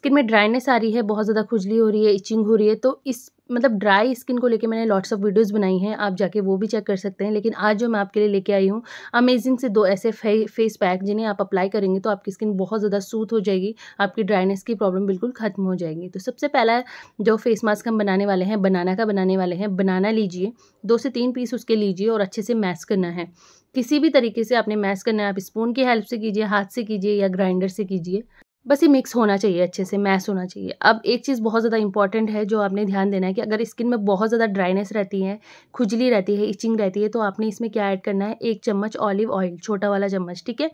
skin में dryness आ रही है बहुत ज़्यादा खुजली हो रही है इचिंग हो रही है तो इस मतलब ड्राई स्किन को लेके मैंने लॉट्स ऑफ वीडियोस बनाई हैं आप जाके वो भी चेक कर सकते हैं लेकिन आज जो मैं आपके लिए लेके आई हूँ अमेजिंग से दो ऐसे फे, फेस पैक जिन्हें आप अप्लाई करेंगे तो आपकी स्किन बहुत ज़्यादा सूथ हो जाएगी आपकी ड्राइनेस की प्रॉब्लम बिल्कुल ख़त्म हो जाएगी तो सबसे पहला जो फेस मास्क हम बनाने वाले हैं बनाना का बनाने वाले हैं बनाना लीजिए दो से तीन पीस उसके लीजिए और अच्छे से मैस करना है किसी भी तरीके से आपने मैस करना है आप स्पून की हेल्प से कीजिए हाथ से कीजिए या ग्राइंडर से कीजिए बस ये मिक्स होना चाहिए अच्छे से मैस होना चाहिए अब एक चीज़ बहुत ज़्यादा इंपॉर्टेंट है जो आपने ध्यान देना है कि अगर स्किन में बहुत ज़्यादा ड्राइनेस रहती है खुजली रहती है इचिंग रहती है तो आपने इसमें क्या ऐड करना है एक चम्मच ऑलिव ऑयल छोटा वाला चम्मच ठीक है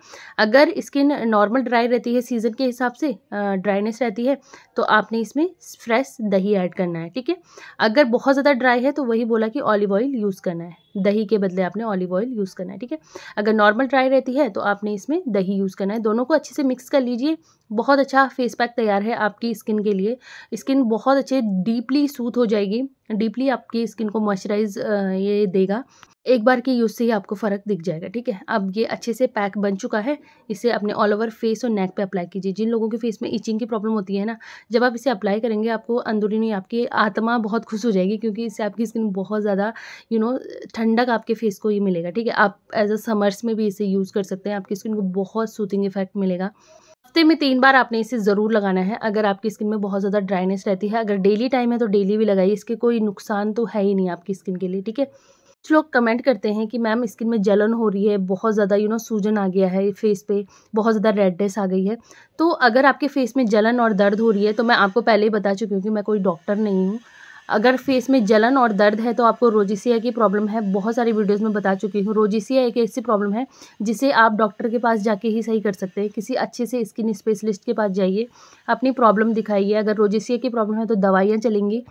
अगर स्किन नॉर्मल ड्राई रहती है सीज़न के हिसाब से ड्राइनेस रहती है तो आपने इसमें फ्रेश दही ऐड करना है ठीक है अगर बहुत ज़्यादा ड्राई है तो वही बोला कि ऑलिव ऑयल यूज़ करना है दही के बदले आपने ऑलिव ऑयल यूज़ करना है ठीक है अगर नॉर्मल ड्राई रहती है तो आपने इसमें दही यूज़ करना है दोनों को अच्छे से मिक्स कर लीजिए बहुत अच्छा फेस पैक तैयार है आपकी स्किन के लिए स्किन बहुत अच्छे डीपली सूथ हो जाएगी डीपली आपकी स्किन को मॉइस्चराइज ये देगा एक बार के यूज़ से ही आपको फ़र्क दिख जाएगा ठीक है अब ये अच्छे से पैक बन चुका है इसे अपने ऑल ओवर फेस और नेक पे अप्लाई कीजिए जिन लोगों के फेस में इचिंग की प्रॉब्लम होती है ना जब आप इसे अप्लाई करेंगे आपको अंदरूनी आपकी आत्मा बहुत खुश हो जाएगी क्योंकि इससे आपकी स्किन बहुत ज़्यादा यू नो ठंडक आपके फेस को ये मिलेगा ठीक है आप एज अ समर्स में भी इसे यूज़ कर सकते हैं आपकी स्किन को बहुत सूथिंग इफेक्ट मिलेगा हफ्ते में तीन बार आपने इसे ज़रूर लगाना है अगर आपकी स्किन में बहुत ज़्यादा ड्राइनेस रहती है अगर डेली टाइम है तो डेली भी लगाइए इसके कोई नुकसान तो है ही नहीं आपकी स्किन के लिए ठीक है कुछ लोग कमेंट करते हैं कि मैम स्किन में जलन हो रही है बहुत ज़्यादा यू नो सूजन आ गया है फेस पे बहुत ज़्यादा रेडनेस आ गई है तो अगर आपके फेस में जलन और दर्द हो रही है तो मैं आपको पहले ही बता चुकी हूँ कि मैं कोई डॉक्टर नहीं हूँ अगर फेस में जलन और दर्द है तो आपको रोजिसिया की प्रॉब्लम है बहुत सारी वीडियोज़ में बता चुकी हूँ रोजिसिया एक ऐसी प्रॉब्लम है जिसे आप डॉक्टर के पास जाके ही सही कर सकते हैं किसी अच्छे से स्किन स्पेशलिस्ट के पास जाइए अपनी प्रॉब्लम दिखाइए अगर रोजिसिया की प्रॉब्लम है तो दवाइयाँ चलेंगी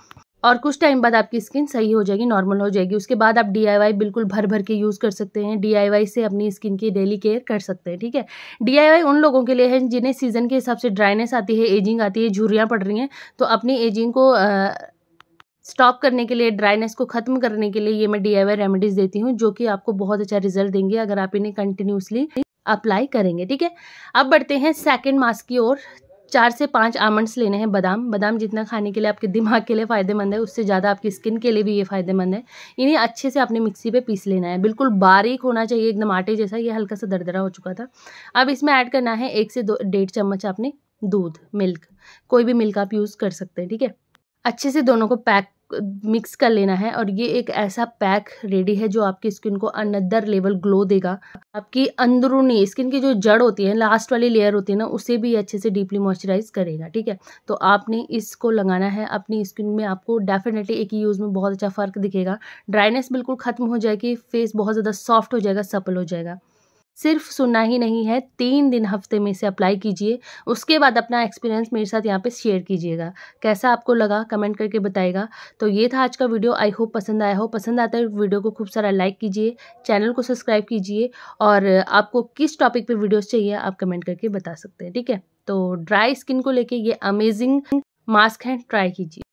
और कुछ टाइम बाद आपकी स्किन सही हो जाएगी नॉर्मल हो जाएगी उसके बाद आप डी बिल्कुल भर भर के यूज़ कर सकते हैं डी से अपनी स्किन की डेली केयर कर सकते हैं ठीक है डी उन लोगों के लिए है जिन्हें सीजन के हिसाब से ड्राइनेस आती है एजिंग आती है झुरियाँ पड़ रही हैं तो अपनी एजिंग को आ, स्टॉप करने के लिए ड्राइनेस को ख़त्म करने के लिए ये मैं डी रेमेडीज़ देती हूँ जो कि आपको बहुत अच्छा रिजल्ट देंगे अगर आप इन्हें कंटिन्यूसली अप्लाई करेंगे ठीक है अब बढ़ते हैं सेकेंड मास्क की ओर चार से पांच आमंड्स लेने हैं बादाम बादाम जितना खाने के लिए आपके दिमाग के लिए फ़ायदेमंद है उससे ज़्यादा आपकी स्किन के लिए भी ये फ़ायदेमंद है इन्हें अच्छे से आपने मिक्सी पे पीस लेना है बिल्कुल बारीक होना चाहिए एकदम आटे जैसा ये हल्का सा दरदरा हो चुका था अब इसमें ऐड करना है एक से दो डेढ़ चम्मच आपने दूध मिल्क कोई भी मिल्क आप यूज़ कर सकते हैं ठीक है अच्छे से दोनों को पैक मिक्स कर लेना है और ये एक ऐसा पैक रेडी है जो आपकी स्किन को अनदर लेवल ग्लो देगा आपकी अंदरूनी स्किन की जो जड़ होती है लास्ट वाली लेयर होती है ना उसे भी अच्छे से डीपली मॉइस्चराइज करेगा ठीक है तो आपने इसको लगाना है अपनी स्किन में आपको डेफिनेटली एक ही यूज़ में बहुत अच्छा फ़र्क दिखेगा ड्राइनेस बिल्कुल ख़त्म हो जाएगी फेस बहुत ज़्यादा सॉफ्ट हो जाएगा सपल हो जाएगा सिर्फ सुनना ही नहीं है तीन दिन हफ्ते में इसे अप्लाई कीजिए उसके बाद अपना एक्सपीरियंस मेरे साथ यहाँ पे शेयर कीजिएगा कैसा आपको लगा कमेंट करके बताएगा तो ये था आज का वीडियो आई होप पसंद आया हो पसंद आता है वीडियो तो को खूब सारा लाइक कीजिए चैनल को सब्सक्राइब कीजिए और आपको किस टॉपिक पर वीडियोज़ चाहिए आप कमेंट करके बता सकते हैं ठीक है तो ड्राई स्किन को लेके ये अमेजिंग मास्क है ट्राई कीजिए